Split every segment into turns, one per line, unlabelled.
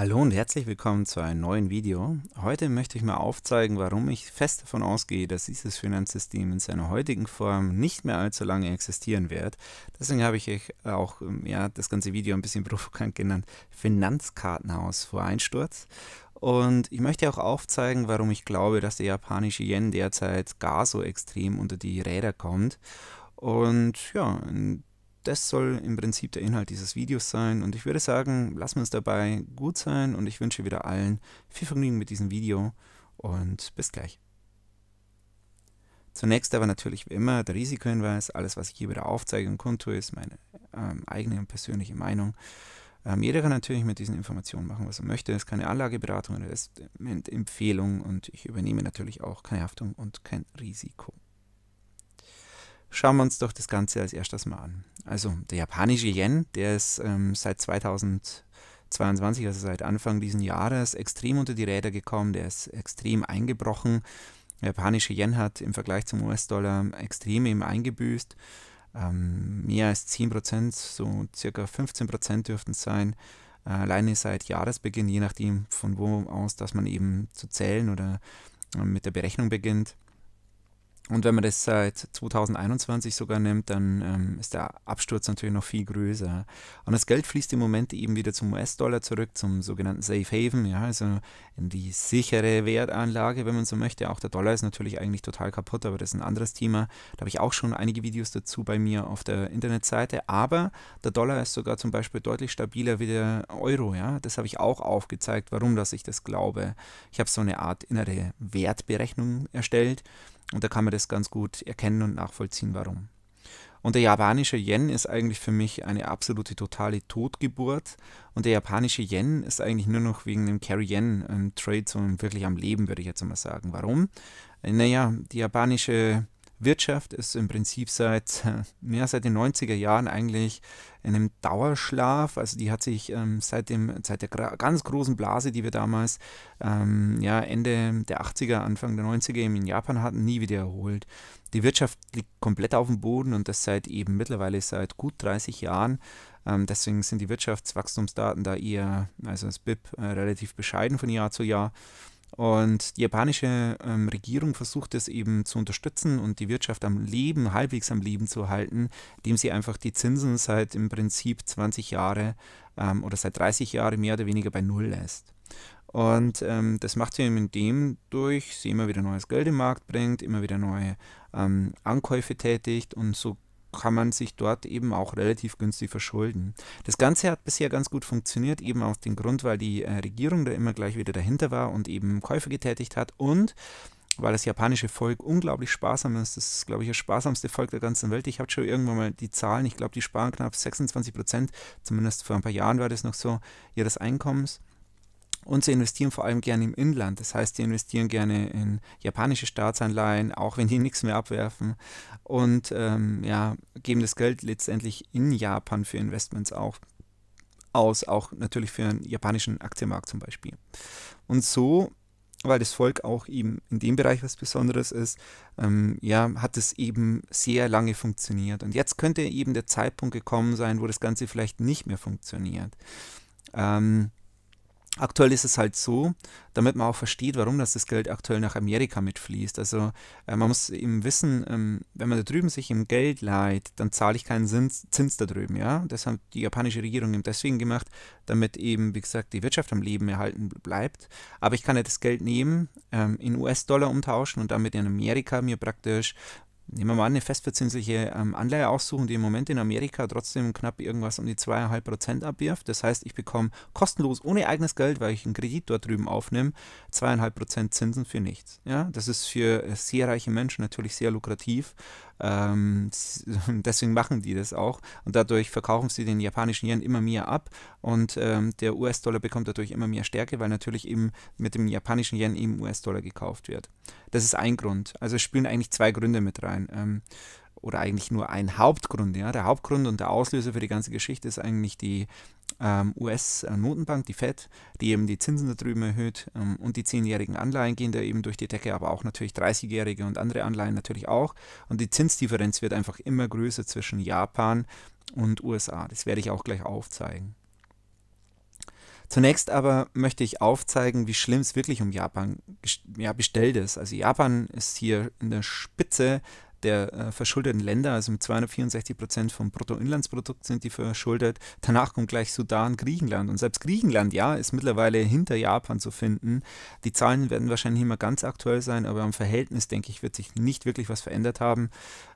Hallo und herzlich willkommen zu einem neuen Video. Heute möchte ich mal aufzeigen, warum ich fest davon ausgehe, dass dieses Finanzsystem in seiner heutigen Form nicht mehr allzu lange existieren wird. Deswegen habe ich euch auch ähm, ja, das ganze Video ein bisschen provokant genannt Finanzkartenhaus vor Einsturz. Und ich möchte auch aufzeigen, warum ich glaube, dass der japanische Yen derzeit gar so extrem unter die Räder kommt. Und ja, in das soll im Prinzip der Inhalt dieses Videos sein und ich würde sagen, lassen wir uns dabei gut sein und ich wünsche wieder allen viel Vergnügen mit diesem Video und bis gleich. Zunächst aber natürlich wie immer der Risikohinweis, alles was ich hier wieder aufzeige und kundtue, ist meine ähm, eigene und persönliche Meinung. Ähm, jeder kann natürlich mit diesen Informationen machen, was er möchte. Es ist keine Anlageberatung oder Investmentempfehlung und ich übernehme natürlich auch keine Haftung und kein Risiko. Schauen wir uns doch das Ganze als erstes mal an. Also der japanische Yen, der ist ähm, seit 2022, also seit Anfang dieses Jahres, extrem unter die Räder gekommen, der ist extrem eingebrochen. Der japanische Yen hat im Vergleich zum US-Dollar extrem eben eingebüßt. Ähm, mehr als 10%, so circa 15% dürften es sein alleine seit Jahresbeginn, je nachdem von wo aus, dass man eben zu zählen oder ähm, mit der Berechnung beginnt, und wenn man das seit 2021 sogar nimmt, dann ähm, ist der Absturz natürlich noch viel größer. Und das Geld fließt im Moment eben wieder zum US-Dollar zurück, zum sogenannten Safe Haven, ja, also in die sichere Wertanlage, wenn man so möchte. Auch der Dollar ist natürlich eigentlich total kaputt, aber das ist ein anderes Thema. Da habe ich auch schon einige Videos dazu bei mir auf der Internetseite. Aber der Dollar ist sogar zum Beispiel deutlich stabiler wie der Euro, ja. Das habe ich auch aufgezeigt, warum dass ich das glaube. Ich habe so eine Art innere Wertberechnung erstellt und da kann man das ganz gut erkennen und nachvollziehen, warum. Und der japanische Yen ist eigentlich für mich eine absolute totale Totgeburt. Und der japanische Yen ist eigentlich nur noch wegen dem Carry-Yen-Trade so wirklich am Leben, würde ich jetzt mal sagen. Warum? Äh, naja, die japanische Wirtschaft ist im Prinzip seit, ja, seit den 90er Jahren eigentlich in einem Dauerschlaf. Also die hat sich ähm, seit, dem, seit der ganz großen Blase, die wir damals ähm, ja, Ende der 80er, Anfang der 90er eben in Japan hatten, nie wieder erholt. Die Wirtschaft liegt komplett auf dem Boden und das seit eben mittlerweile seit gut 30 Jahren. Ähm, deswegen sind die Wirtschaftswachstumsdaten da eher, also das BIP, äh, relativ bescheiden von Jahr zu Jahr. Und die japanische ähm, Regierung versucht es eben zu unterstützen und die Wirtschaft am Leben, halbwegs am Leben zu halten, indem sie einfach die Zinsen seit im Prinzip 20 Jahre ähm, oder seit 30 Jahren mehr oder weniger bei Null lässt. Und ähm, das macht sie eben indem durch, sie immer wieder neues Geld im Markt bringt, immer wieder neue ähm, Ankäufe tätigt und so kann man sich dort eben auch relativ günstig verschulden. Das Ganze hat bisher ganz gut funktioniert, eben aus dem Grund, weil die äh, Regierung da immer gleich wieder dahinter war und eben Käufe getätigt hat und weil das japanische Volk unglaublich sparsam ist. Das ist, glaube ich, das sparsamste Volk der ganzen Welt. Ich habe schon irgendwann mal die Zahlen, ich glaube, die sparen knapp 26 Prozent, zumindest vor ein paar Jahren war das noch so, ihres Einkommens. Und sie investieren vor allem gerne im Inland. Das heißt, sie investieren gerne in japanische Staatsanleihen, auch wenn die nichts mehr abwerfen. Und ähm, ja, geben das Geld letztendlich in Japan für Investments auch aus, auch natürlich für den japanischen Aktienmarkt zum Beispiel. Und so, weil das Volk auch eben in dem Bereich was Besonderes ist, ähm, ja, hat es eben sehr lange funktioniert. Und jetzt könnte eben der Zeitpunkt gekommen sein, wo das Ganze vielleicht nicht mehr funktioniert. Ähm, Aktuell ist es halt so, damit man auch versteht, warum das, das Geld aktuell nach Amerika mitfließt. Also äh, man muss eben wissen, ähm, wenn man da drüben sich im Geld leiht, dann zahle ich keinen Zins, Zins da drüben, ja. Das hat die japanische Regierung eben deswegen gemacht, damit eben, wie gesagt, die Wirtschaft am Leben erhalten bleibt. Aber ich kann ja das Geld nehmen, ähm, in US-Dollar umtauschen und damit in Amerika mir praktisch nehmen wir mal eine festverzinsliche ähm, Anleihe aussuchen, die im Moment in Amerika trotzdem knapp irgendwas um die 2,5 abwirft. Das heißt, ich bekomme kostenlos ohne eigenes Geld, weil ich einen Kredit dort drüben aufnehme, 2,5 Zinsen für nichts. Ja, das ist für äh, sehr reiche Menschen natürlich sehr lukrativ. Ähm, deswegen machen die das auch und dadurch verkaufen sie den japanischen Yen immer mehr ab und ähm, der US-Dollar bekommt dadurch immer mehr Stärke, weil natürlich eben mit dem japanischen Yen im US-Dollar gekauft wird. Das ist ein Grund. Also spielen eigentlich zwei Gründe mit rein. Ähm, oder eigentlich nur ein Hauptgrund. Ja? Der Hauptgrund und der Auslöser für die ganze Geschichte ist eigentlich die ähm, US-Notenbank, die Fed, die eben die Zinsen da drüben erhöht ähm, und die 10-jährigen Anleihen gehen da eben durch die Decke, aber auch natürlich 30-jährige und andere Anleihen natürlich auch. Und die Zinsdifferenz wird einfach immer größer zwischen Japan und USA. Das werde ich auch gleich aufzeigen. Zunächst aber möchte ich aufzeigen, wie schlimm es wirklich um Japan ja, bestellt ist. Also Japan ist hier in der Spitze der äh, verschuldeten Länder, also mit 264 Prozent vom Bruttoinlandsprodukt sind die verschuldet. Danach kommt gleich Sudan, Griechenland. Und selbst Griechenland, ja, ist mittlerweile hinter Japan zu finden. Die Zahlen werden wahrscheinlich immer ganz aktuell sein, aber am Verhältnis, denke ich, wird sich nicht wirklich was verändert haben.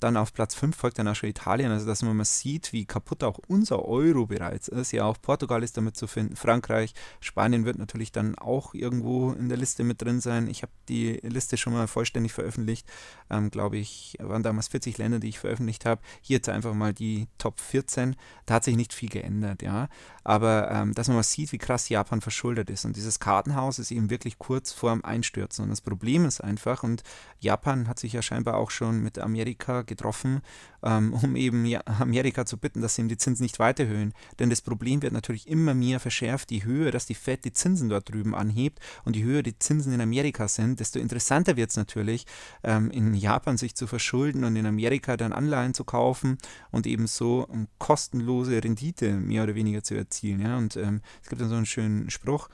Dann auf Platz 5 folgt dann auch schon Italien. Also, dass man mal sieht, wie kaputt auch unser Euro bereits ist. Ja, auch Portugal ist damit zu finden, Frankreich, Spanien wird natürlich dann auch irgendwo in der Liste mit drin sein. Ich habe die Liste schon mal vollständig veröffentlicht. Ähm, Glaube ich, waren damals 40 Länder, die ich veröffentlicht habe. Hier jetzt einfach mal die Top 14. Da hat sich nicht viel geändert, ja. Aber ähm, dass man mal sieht, wie krass Japan verschuldet ist. Und dieses Kartenhaus ist eben wirklich kurz vorm Einstürzen. Und das Problem ist einfach, und Japan hat sich ja scheinbar auch schon mit Amerika getroffen, ähm, um eben Amerika zu bitten, dass sie ihm die Zinsen nicht weiterhöhen. Denn das Problem wird natürlich immer mehr verschärft, die höher, dass die Fed die Zinsen dort drüben anhebt und je höher die Zinsen in Amerika sind, desto interessanter wird es natürlich, ähm, in Japan sich zu verschulden und in Amerika dann Anleihen zu kaufen und eben so ähm, kostenlose Rendite mehr oder weniger zu erzielen. Und es gibt dann so einen schönen Spruch,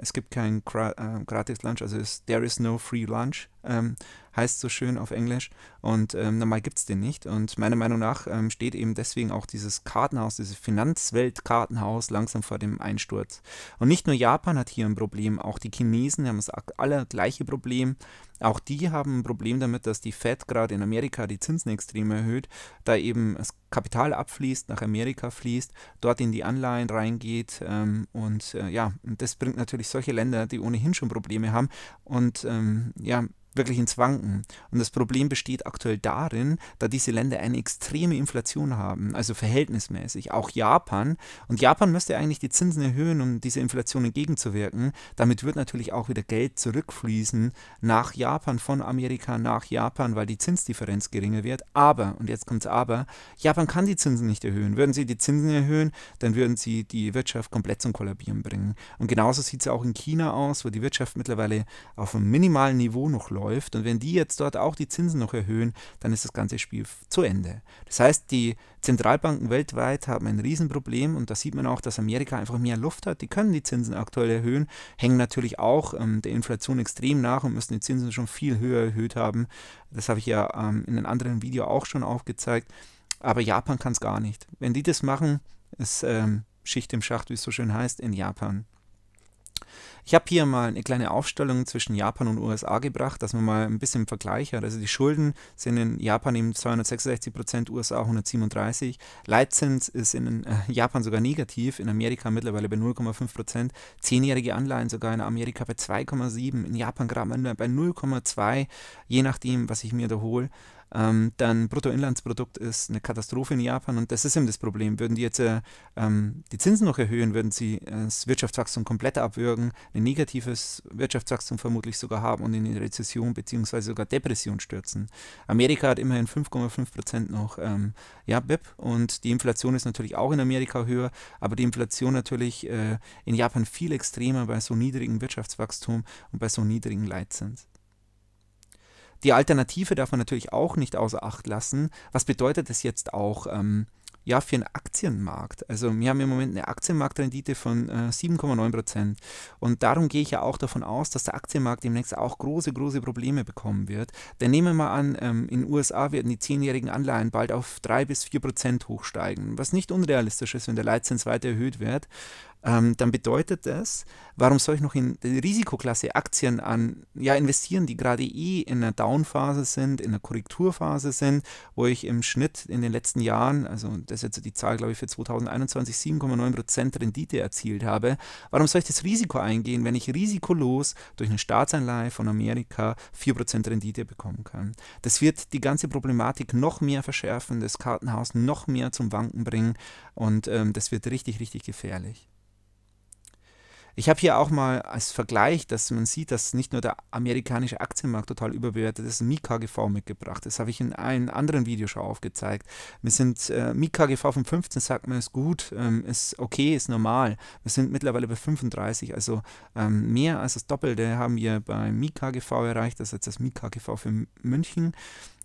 es gibt kein äh, Gratis Lunch, also es, there is no free lunch ähm, heißt so schön auf Englisch. Und ähm, normal gibt es den nicht. Und meiner Meinung nach ähm, steht eben deswegen auch dieses Kartenhaus, dieses Finanzweltkartenhaus langsam vor dem Einsturz. Und nicht nur Japan hat hier ein Problem, auch die Chinesen haben das alle gleiche Problem. Auch die haben ein Problem damit, dass die Fed gerade in Amerika die Zinsen extrem erhöht, da eben das Kapital abfließt, nach Amerika fließt, dort in die Anleihen reingeht. Ähm, und äh, ja, das bringt natürlich solche Länder, die ohnehin schon Probleme haben. Und ähm, ja, wirklich ins Wanken. Und das Problem besteht aktuell darin, da diese Länder eine extreme Inflation haben, also verhältnismäßig, auch Japan. Und Japan müsste eigentlich die Zinsen erhöhen, um dieser Inflation entgegenzuwirken. Damit wird natürlich auch wieder Geld zurückfließen nach Japan, von Amerika nach Japan, weil die Zinsdifferenz geringer wird. Aber, und jetzt kommt es aber, Japan kann die Zinsen nicht erhöhen. Würden sie die Zinsen erhöhen, dann würden sie die Wirtschaft komplett zum Kollabieren bringen. Und genauso sieht es auch in China aus, wo die Wirtschaft mittlerweile auf einem minimalen Niveau noch läuft läuft. Und wenn die jetzt dort auch die Zinsen noch erhöhen, dann ist das ganze Spiel zu Ende. Das heißt, die Zentralbanken weltweit haben ein Riesenproblem und da sieht man auch, dass Amerika einfach mehr Luft hat. Die können die Zinsen aktuell erhöhen, hängen natürlich auch ähm, der Inflation extrem nach und müssen die Zinsen schon viel höher erhöht haben. Das habe ich ja ähm, in einem anderen Video auch schon aufgezeigt. Aber Japan kann es gar nicht. Wenn die das machen, ist ähm, Schicht im Schacht, wie es so schön heißt, in Japan. Ich habe hier mal eine kleine Aufstellung zwischen Japan und USA gebracht, dass man mal ein bisschen Vergleich hat. Also die Schulden sind in Japan eben 266 Prozent, USA 137. Leitzins ist in äh, Japan sogar negativ, in Amerika mittlerweile bei 0,5 Prozent. Zehnjährige Anleihen sogar in Amerika bei 2,7, in Japan gerade bei 0,2, je nachdem, was ich mir da hole ähm, dann Bruttoinlandsprodukt ist eine Katastrophe in Japan und das ist eben das Problem. Würden die jetzt äh, ähm, die Zinsen noch erhöhen, würden sie äh, das Wirtschaftswachstum komplett abwürgen, ein negatives Wirtschaftswachstum vermutlich sogar haben und in eine Rezession bzw. sogar Depression stürzen. Amerika hat immerhin 5,5 Prozent noch ähm, ja, BIP und die Inflation ist natürlich auch in Amerika höher, aber die Inflation natürlich äh, in Japan viel extremer bei so niedrigem Wirtschaftswachstum und bei so niedrigen Leitzins. Die Alternative darf man natürlich auch nicht außer Acht lassen. Was bedeutet das jetzt auch? Ähm, ja, für einen Aktienmarkt. Also wir haben im Moment eine Aktienmarktrendite von äh, 7,9 Prozent. Und darum gehe ich ja auch davon aus, dass der Aktienmarkt demnächst auch große, große Probleme bekommen wird. Denn nehmen wir mal an, ähm, in den USA werden die 10-jährigen Anleihen bald auf 3 bis 4 Prozent hochsteigen, was nicht unrealistisch ist, wenn der Leitzins weiter erhöht wird ähm, dann bedeutet das, warum soll ich noch in die Risikoklasse Aktien an, ja, investieren, die gerade eh in einer Downphase sind, in einer Korrekturphase sind, wo ich im Schnitt in den letzten Jahren, also das ist jetzt die Zahl, glaube ich, für 2021, 7,9% Rendite erzielt habe. Warum soll ich das Risiko eingehen, wenn ich risikolos durch eine Staatsanleihe von Amerika 4% Rendite bekommen kann? Das wird die ganze Problematik noch mehr verschärfen, das Kartenhaus noch mehr zum Wanken bringen und ähm, das wird richtig, richtig gefährlich. Ich habe hier auch mal als Vergleich, dass man sieht, dass nicht nur der amerikanische Aktienmarkt total überbewertet ist, MIKGV mitgebracht. Das habe ich in einem anderen Video schon aufgezeigt. Wir sind äh, MIKGV von 15, sagt man, ist gut, ähm, ist okay, ist normal. Wir sind mittlerweile bei 35, also ähm, mehr als das Doppelte haben wir bei MIKGV erreicht. Das ist jetzt das MIKGV für München.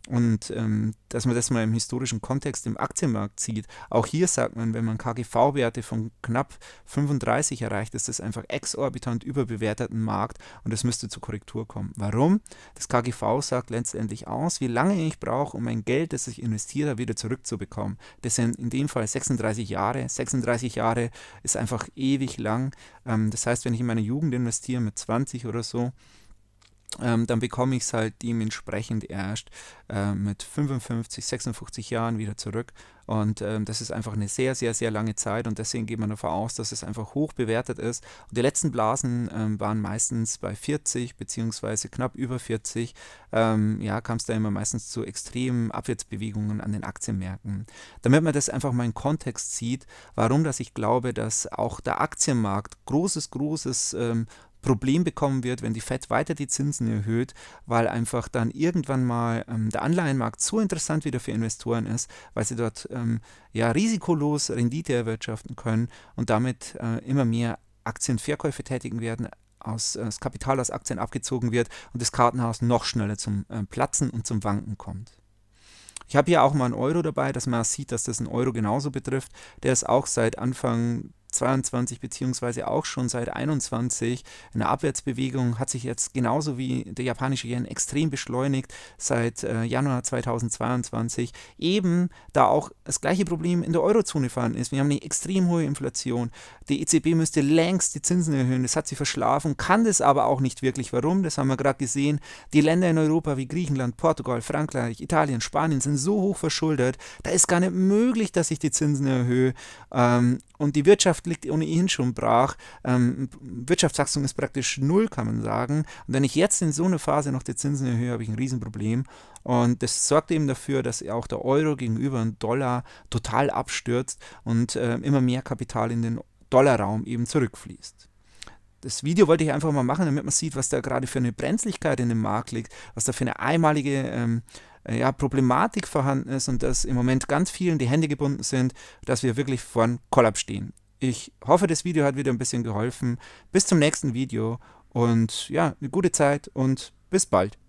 Und ähm, dass man das mal im historischen Kontext im Aktienmarkt sieht. Auch hier sagt man, wenn man KGV-Werte von knapp 35 erreicht, ist das einfach exorbitant überbewerteten Markt und das müsste zur Korrektur kommen. Warum? Das KGV sagt letztendlich aus, wie lange ich brauche, um mein Geld, das ich investiere, wieder zurückzubekommen. Das sind in dem Fall 36 Jahre. 36 Jahre ist einfach ewig lang. Ähm, das heißt, wenn ich in meine Jugend investiere mit 20 oder so, ähm, dann bekomme ich es halt dementsprechend erst äh, mit 55, 56 Jahren wieder zurück. Und ähm, das ist einfach eine sehr, sehr, sehr lange Zeit und deswegen geht man davon aus, dass es einfach hoch bewertet ist. Und die letzten Blasen ähm, waren meistens bei 40 beziehungsweise knapp über 40. Ähm, ja, kam es da immer meistens zu extremen Abwärtsbewegungen an den Aktienmärkten. Damit man das einfach mal in Kontext sieht, warum dass ich glaube, dass auch der Aktienmarkt großes, großes ähm, Problem bekommen wird, wenn die Fed weiter die Zinsen erhöht, weil einfach dann irgendwann mal ähm, der Anleihenmarkt so interessant wieder für Investoren ist, weil sie dort ähm, ja risikolos Rendite erwirtschaften können und damit äh, immer mehr Aktienverkäufe tätigen werden, aus, äh, das Kapital aus Aktien abgezogen wird und das Kartenhaus noch schneller zum äh, Platzen und zum Wanken kommt. Ich habe hier auch mal einen Euro dabei, dass man sieht, dass das einen Euro genauso betrifft. Der ist auch seit Anfang 22 beziehungsweise auch schon seit 21 eine Abwärtsbewegung, hat sich jetzt genauso wie der japanische Yen extrem beschleunigt seit äh, Januar 2022, eben da auch das gleiche Problem in der Eurozone vorhanden ist. Wir haben eine extrem hohe Inflation. Die EZB müsste längst die Zinsen erhöhen, das hat sie verschlafen, kann das aber auch nicht wirklich. Warum? Das haben wir gerade gesehen. Die Länder in Europa wie Griechenland, Portugal, Frankreich, Italien, Spanien sind so hoch verschuldet, da ist gar nicht möglich, dass ich die Zinsen erhöhe. Ähm, und die Wirtschaft Wirtschaft liegt ohnehin schon brach. Ähm, Wirtschaftswachstum ist praktisch null, kann man sagen. Und wenn ich jetzt in so eine Phase noch die Zinsen erhöhe, habe ich ein Riesenproblem. Und das sorgt eben dafür, dass auch der Euro gegenüber dem Dollar total abstürzt und äh, immer mehr Kapital in den Dollarraum eben zurückfließt das Video wollte ich einfach mal machen, damit man sieht, was da gerade für eine Brenzlichkeit in dem Markt liegt, was da für eine einmalige ähm, äh, ja, Problematik vorhanden ist und dass im Moment ganz vielen die Hände gebunden sind, dass wir wirklich vor einem Kollaps stehen. Ich hoffe, das Video hat wieder ein bisschen geholfen. Bis zum nächsten Video und ja, eine gute Zeit und bis bald.